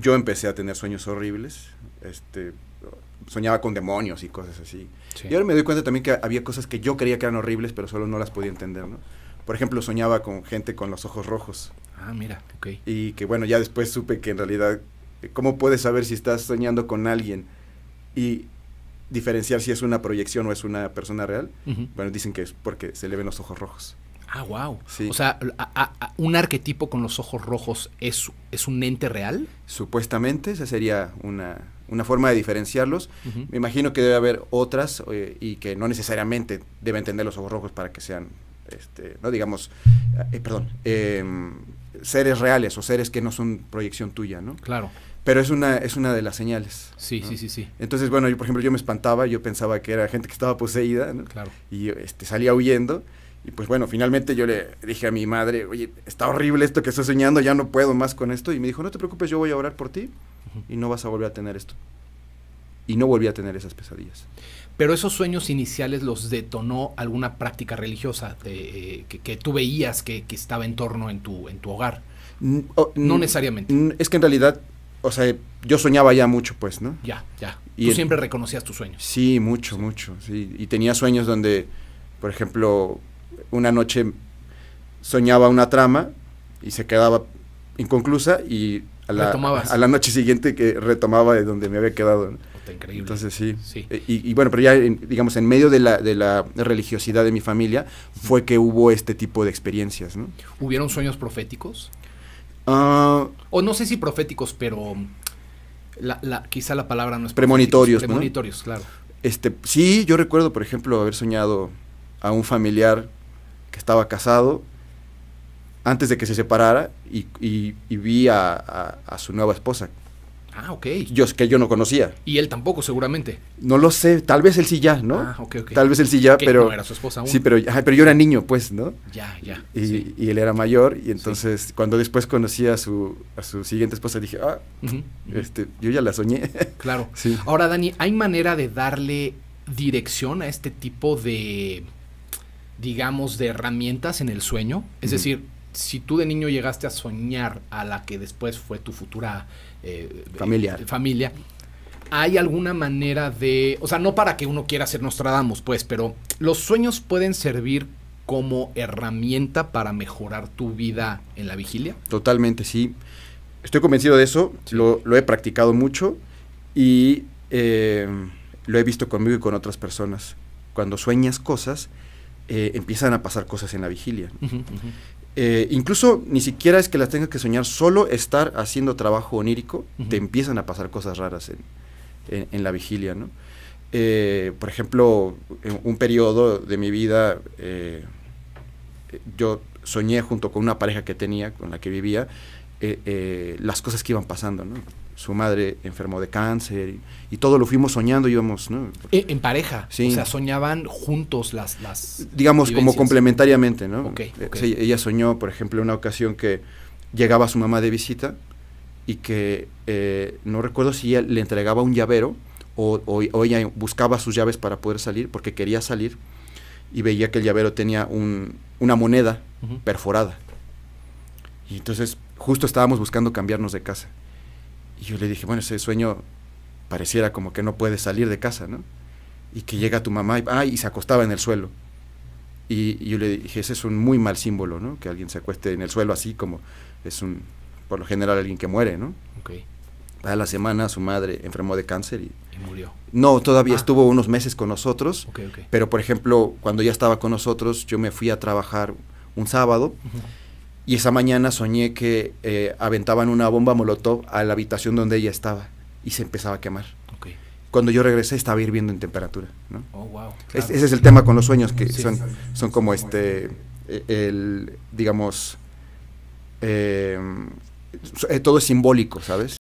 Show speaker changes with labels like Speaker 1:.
Speaker 1: yo empecé a tener sueños horribles, este, soñaba con demonios y cosas así. Y ahora me doy cuenta también que había cosas que yo creía que eran horribles, pero solo no las podía entender, ¿no? Por ejemplo, soñaba con gente con los ojos rojos.
Speaker 2: Ah, mira, ok.
Speaker 1: Y que bueno, ya después supe que en realidad, eh, ¿cómo puedes saber si estás soñando con alguien y diferenciar si es una proyección o es una persona real? Bueno, dicen que es porque se le ven los ojos rojos.
Speaker 2: Ah, wow. O sea, un arquetipo con los ojos rojos es, es un ente real.
Speaker 1: Supuestamente, esa sería una, una forma de diferenciarlos. Me imagino que debe haber otras eh, y que no necesariamente deben tener los ojos rojos para que sean, este, no digamos, eh, perdón, em, seres reales o seres que no son proyección tuya, ¿no? Claro. Pero es una, es una de las señales. Sí, sí, sí, sí. Entonces, bueno, yo, por ejemplo, yo me espantaba, yo pensaba que era gente que estaba poseída, Claro. Y este, salía huyendo y pues bueno, finalmente yo le dije a mi madre, oye, está horrible esto que estoy soñando, ya no puedo más con esto. Y me dijo, no te preocupes, yo voy a orar por ti y no vas a volver a tener esto. Y no volví a tener esas pesadillas.
Speaker 2: Pero esos sueños iniciales los detonó alguna práctica religiosa eh, que, tú veías que, estaba en torno en tu, en tu hogar. no necesariamente.
Speaker 1: Es que en realidad, o sea, yo soñaba ya mucho, pues, ¿no? Ya, ya. Y tú siempre reconocías tus sueños. Sí, mucho, mucho. Y tenía sueños donde, por ejemplo, una noche soñaba una trama y se quedaba inconclusa y a la, a la noche siguiente que retomaba de donde me había quedado. Oh, increíble. Entonces sí. sí. Eh, y, bueno, pero ya, digamos, en medio de la, de la religiosidad de mi familia fue que hubo este tipo de experiencias,
Speaker 2: ¿Hubieron sueños proféticos? Ah. o no sé si proféticos, pero la, quizá la palabra no es... Premonitorios. Premonitorios, claro.
Speaker 1: Este, sí, yo recuerdo, por ejemplo, haber soñado a un familiar estaba casado antes de que se separara y, vi a, su nueva esposa. Ah, ok. Yo, que yo no conocía.
Speaker 2: Y él tampoco, seguramente.
Speaker 1: No lo sé, tal vez él sí ya, ¿no? Ah, ok, ok. Tal vez él sí ya, pero... No era su esposa aún. Sí, pero, pero yo era niño, pues, ¿no? Ya, ya. Y, él era mayor, y entonces cuando después conocí a su, a su siguiente esposa, dije, ah, Este, yo ya la soñé. claro. Sí.
Speaker 2: Ahora, Dani, ¿hay manera de darle dirección a este tipo de digamos, de herramientas en el sueño. Es decir, si tú de niño llegaste a soñar a la que después fue tu futura eh, eh, familia. Eh, familia, hay alguna manera de, o sea, no para que uno quiera ser Nostradamus, pues, pero los sueños pueden servir como herramienta para mejorar tu vida en la vigilia.
Speaker 1: Totalmente, sí. Estoy convencido de eso, lo, he practicado mucho y lo he visto conmigo y con otras personas. Cuando sueñas cosas, eh, empiezan a pasar cosas en la vigilia. Eh, incluso ni siquiera es que las tengas que soñar, solo estar haciendo trabajo onírico, te empiezan a pasar cosas raras en, en, la vigilia, ¿no? Eh, por ejemplo, en un periodo de mi vida, yo soñé junto con una pareja que tenía, con la que vivía, eh, eh, las cosas que iban pasando, ¿no? Su madre enfermó de cáncer y, todo lo fuimos soñando, íbamos, ¿no? Eh, en pareja, sí. o sea,
Speaker 2: soñaban juntos las... Digamos como
Speaker 1: complementariamente, ¿no? ella soñó, por ejemplo, una ocasión que llegaba su mamá de visita y que no recuerdo si ella le entregaba un llavero o, ella buscaba sus llaves para poder salir porque quería salir y veía que el llavero tenía una moneda perforada. Y entonces justo estábamos buscando cambiarnos de casa. Y yo le dije, bueno, ese sueño pareciera como que no puede salir de casa, ¿no? Y que llega tu mamá y, ay y se acostaba en el suelo. Y, yo le dije, ese es un muy mal símbolo, ¿no? Que alguien se acueste en el suelo así como es un, por lo general, alguien que muere, ¿no? Ok. Cada la semana su madre enfermó de cáncer y, y murió. No, todavía ah. estuvo unos meses con nosotros, Ok, ok. pero por ejemplo, cuando ya estaba con nosotros, yo me fui a trabajar un sábado. Y esa mañana soñé que eh, aventaban una bomba molotov a la habitación donde ella estaba y se empezaba a quemar. Cuando yo regresé estaba hirviendo en temperatura.
Speaker 2: Oh, ese es el tema
Speaker 1: con los sueños, que son, son como este, eh, el, digamos, eh, todo es simbólico, ¿sabes?